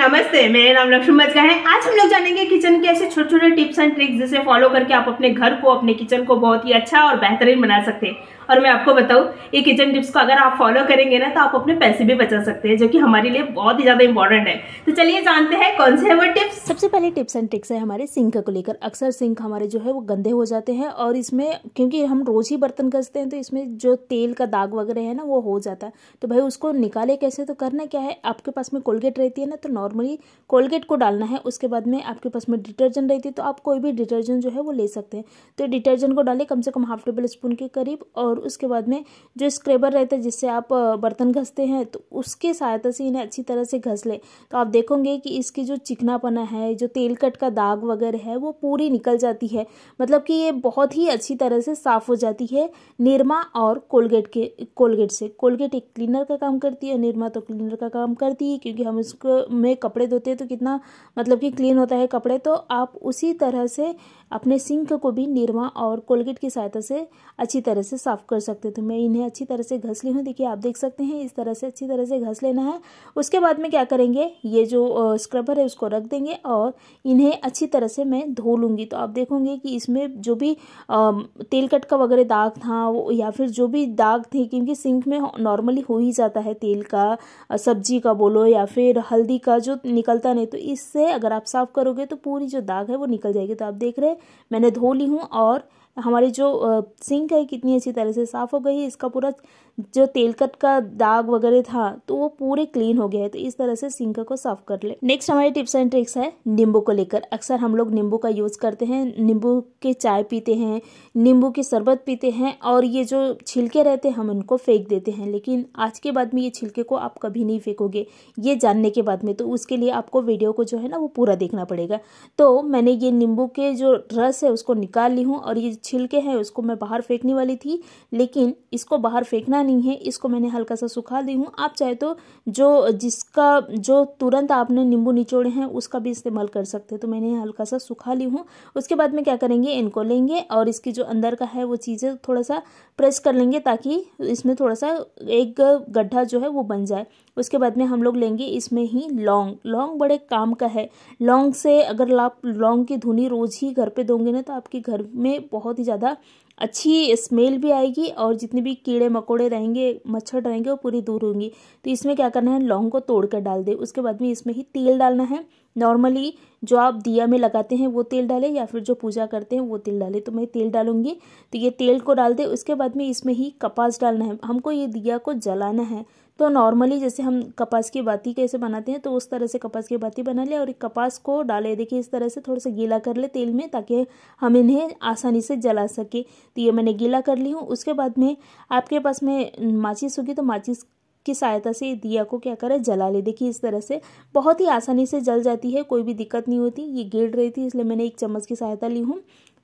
नमस्ते मेरा नाम लक्ष्मी मजगा है आज हम लोग जानेंगे किचन के ऐसे छोटे छोटे टिप्स एंड ट्रिक्स जिसे फॉलो करके आप अपने घर को अपने किचन को बहुत ही अच्छा और बेहतरीन बना सकते हैं और मैं आपको बताऊँ ये किचन टिप्स को अगर आप फॉलो करेंगे ना तो आप अपने पैसे भी बचा सकते हैं जो कि हमारे लिए बहुत ही ज़्यादा इंपॉर्टेंट है तो चलिए जानते हैं कौन से हैं वो टिप्स सबसे पहले टिप्स एंड ट्रिक्स है हमारे सिंक को लेकर अक्सर सिंक हमारे जो है वो गंदे हो जाते हैं और इसमें क्योंकि हम रोज़ ही बर्तन घसते हैं तो इसमें जो तेल का दाग वगैरह है ना वो हो जाता है तो भाई उसको निकाले कैसे तो करना क्या है आपके पास में कोलगेट रहती है ना तो नॉर्मली कोलगेट को डालना है उसके बाद में आपके पास में डिटर्जेंट रहती है तो आप कोई भी डिटर्जेंट जो है वो ले सकते हैं तो डिटर्जेंट को डाले कम से कम हाफ टेबल स्पून के करीब और और उसके बाद में जो स्क्रेबर रहता है जिससे आप बर्तन घसते हैं तो उसके सहायता से इन्हें अच्छी तरह से घस लें तो आप देखोगे कि इसकी जो चिकनापना है जो तेल कट का दाग वगैरह है वो पूरी निकल जाती है मतलब कि ये बहुत ही अच्छी तरह से साफ़ हो जाती है निरमा और कोलगेट के कोलगेट से कोलगेट एक क्लीनर का काम करती है निरमा तो क्लीनर का काम करती है क्योंकि हम उसको में कपड़े धोते हैं तो कितना मतलब कि क्लीन होता है कपड़े तो आप उसी तरह से अपने सिंक को भी निरमा और कोलगेट की सहायता से अच्छी तरह से साफ़ कर सकते तो मैं इन्हें अच्छी तरह से घस ली हूँ देखिए आप देख सकते हैं इस तरह से अच्छी तरह से घस लेना है उसके बाद में क्या करेंगे ये जो स्क्रबर है उसको रख देंगे और इन्हें अच्छी तरह से मैं धो लूँगी तो आप देखोगे कि इसमें जो भी तेल कट का वगैरह दाग था या फिर जो भी दाग थे क्योंकि सिंक में नॉर्मली हो ही जाता है तेल का सब्जी का बोलो या फिर हल्दी का जो निकलता नहीं तो इससे अगर आप साफ़ करोगे तो पूरी जो दाग है वो निकल जाएगी तो आप देख रहे हैं मैंने धो ली हूँ और हमारी जो सिंक है कितनी अच्छी तरह से साफ़ हो गई इसका पूरा जो तेलकट का दाग वगैरह था तो वो पूरे क्लीन हो गया है तो इस तरह से सिंक को साफ कर ले नेक्स्ट हमारी टिप्स एंड ट्रिक्स है नींबू को लेकर अक्सर हम लोग नींबू का यूज़ करते हैं नींबू के चाय पीते हैं नींबू की शरबत पीते हैं और ये जो छिलके रहते हैं हम उनको फेंक देते हैं लेकिन आज के बाद में ये छिलके को आप कभी नहीं फेंकोगे ये जानने के बाद में तो उसके लिए आपको वीडियो को जो है ना वो पूरा देखना पड़ेगा तो मैंने ये नींबू के जो रस है उसको निकाल ली हूँ और ये छिलके हैं उसको मैं बाहर फेंकने वाली थी लेकिन इसको बाहर फेंकना नहीं है इसको मैंने हल्का सा सुखा दी हूँ आप चाहे तो जो जिसका जो तुरंत आपने नींबू निचोड़े हैं उसका भी इस्तेमाल कर सकते हैं तो मैंने हल्का सा सुखा ली हूँ उसके बाद में क्या करेंगे इनको लेंगे और इसकी जो अंदर का है वो चीज़ें थोड़ा सा प्रेस कर लेंगे ताकि इसमें थोड़ा सा एक गड्ढा जो है वो बन जाए उसके बाद में हम लोग लेंगे इसमें ही लौंग लौंग बड़े काम का है लौंग से अगर आप लौंग की धुनी रोज़ ही घर पे दोगे ना तो आपके घर में बहुत बहुत ही ज़्यादा अच्छी स्मेल भी आएगी और जितने भी कीड़े मकोड़े रहेंगे मच्छर रहेंगे वो पूरी दूर होंगी तो इसमें क्या करना है लौंग को तोड़ कर डाल दे उसके बाद में इसमें ही तेल डालना है नॉर्मली जो आप दिया में लगाते हैं वो तेल डालें या फिर जो पूजा करते हैं वो तेल डालें तो मैं तेल डालूंगी तो ये तेल को डाल दे उसके बाद में इसमें ही कपास डालना है हमको ये दिया को जलाना है तो नॉर्मली जैसे हम कपास की बाती कैसे बनाते हैं तो उस तरह से कपास की बाती बना लें और कपास को डालें देखिए इस तरह से थोड़ा सा गीला कर ले तेल में ताकि हम इन्हें आसानी से जला सके तो ये मैंने गीला कर ली हूँ उसके बाद में आपके पास में माचिस होगी तो माचिस की सहायता से दिया को क्या करें जला ले देखिए इस तरह से बहुत ही आसानी से जल जाती है कोई भी दिक्कत नहीं होती ये गिर रही थी इसलिए मैंने एक चम्मच की सहायता ली हूँ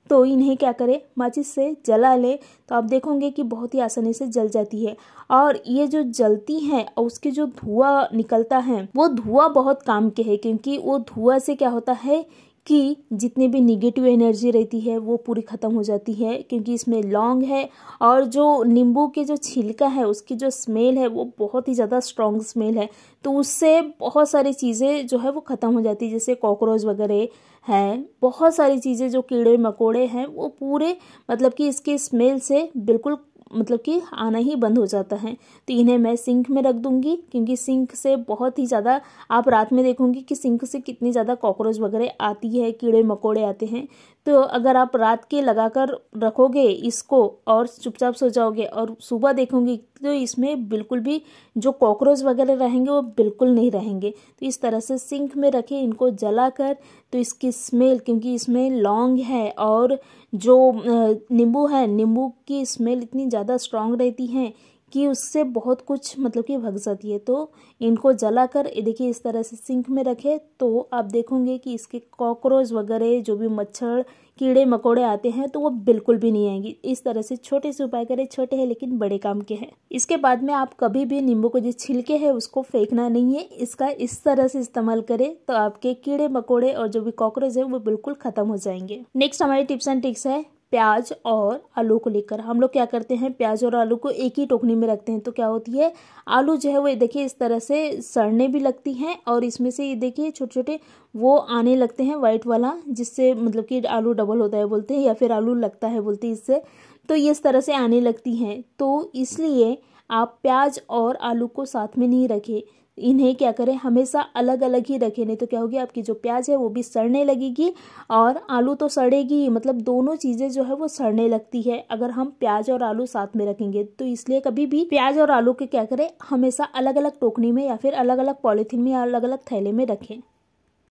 तो इन्हें क्या करें माचिस से जला ले तो आप देखोगे कि बहुत ही आसानी से जल जाती है और ये जो जलती हैं और उसके जो धुआं निकलता है वो धुआं बहुत काम के है क्योंकि वो धुआं से क्या होता है कि जितनी भी निगेटिव एनर्जी रहती है वो पूरी ख़त्म हो जाती है क्योंकि इसमें लौंग है और जो नींबू के जो छिलका है उसकी जो स्मेल है वो बहुत ही ज़्यादा स्ट्रॉन्ग स्मेल है तो उससे बहुत सारी चीज़ें जो है वो ख़त्म हो जाती है जैसे कॉकरोच वगैरह हैं बहुत सारी चीज़ें जो कीड़े मकोड़े हैं वो पूरे मतलब कि इसके स्मेल से बिल्कुल मतलब कि आना ही बंद हो जाता है तो इन्हें मैं सिंक में रख दूंगी क्योंकि सिंक से बहुत ही ज़्यादा आप रात में देखोगे कि सिंक से कितनी ज़्यादा कॉकरोच वगैरह आती है कीड़े मकोड़े आते हैं तो अगर आप रात के लगाकर रखोगे इसको और चुपचाप सो जाओगे और सुबह देखोगे तो इसमें बिल्कुल भी जो कॉकरोच वगैरह रहेंगे वो बिल्कुल नहीं रहेंगे तो इस तरह से सिंक में रखें इनको जला कर तो इसकी स्मेल क्योंकि इसमें लौंग है और जो नींबू है नींबू की स्मेल इतनी ज़्यादा ज़्यादा स्ट्रांग रहती हैं कि उससे बहुत कुछ मतलब कि भग जाती है तो इनको जला कर देखिए इस तरह से सिंक में रखें तो आप देखोगे कि इसके कॉकरोच वगैरह जो भी मच्छर कीड़े मकोड़े आते हैं तो वो बिल्कुल भी नहीं आएंगे इस तरह से छोटे से उपाय करें छोटे हैं लेकिन बड़े काम के हैं इसके बाद में आप कभी भी नींबू को जो छिलके हैं उसको फेंकना नहीं है इसका इस तरह से इस्तेमाल करें तो आपके कीड़े मकोड़े और जो भी कॉकरोच है वो बिल्कुल खत्म हो जाएंगे नेक्स्ट हमारी टिप्स एंड ट्रिक्स है प्याज और आलू को लेकर हम लोग क्या करते हैं प्याज और आलू को एक ही टोकनी में रखते हैं तो क्या होती है आलू जो है वो देखिए इस तरह से सड़ने भी लगती हैं और इसमें से ये देखिए छोटे छोटे वो आने लगते हैं वाइट वाला जिससे मतलब कि आलू डबल होता है बोलते हैं या फिर आलू लगता है बोलते हैं इससे तो ये इस तरह से आने लगती हैं तो इसलिए आप प्याज और आलू को साथ में नहीं रखें इन्हें क्या करें हमेशा अलग अलग ही रखें नहीं तो क्या होगी आपकी जो प्याज है वो भी सड़ने लगेगी और आलू तो सड़ेगी ही मतलब दोनों चीज़ें जो है वो सड़ने लगती है अगर हम प्याज और आलू साथ में रखेंगे तो इसलिए कभी भी प्याज और आलू के क्या करें हमेशा अलग अलग टोकनी में या फिर अलग अलग पॉलीथीन में या अलग अलग थैले में रखें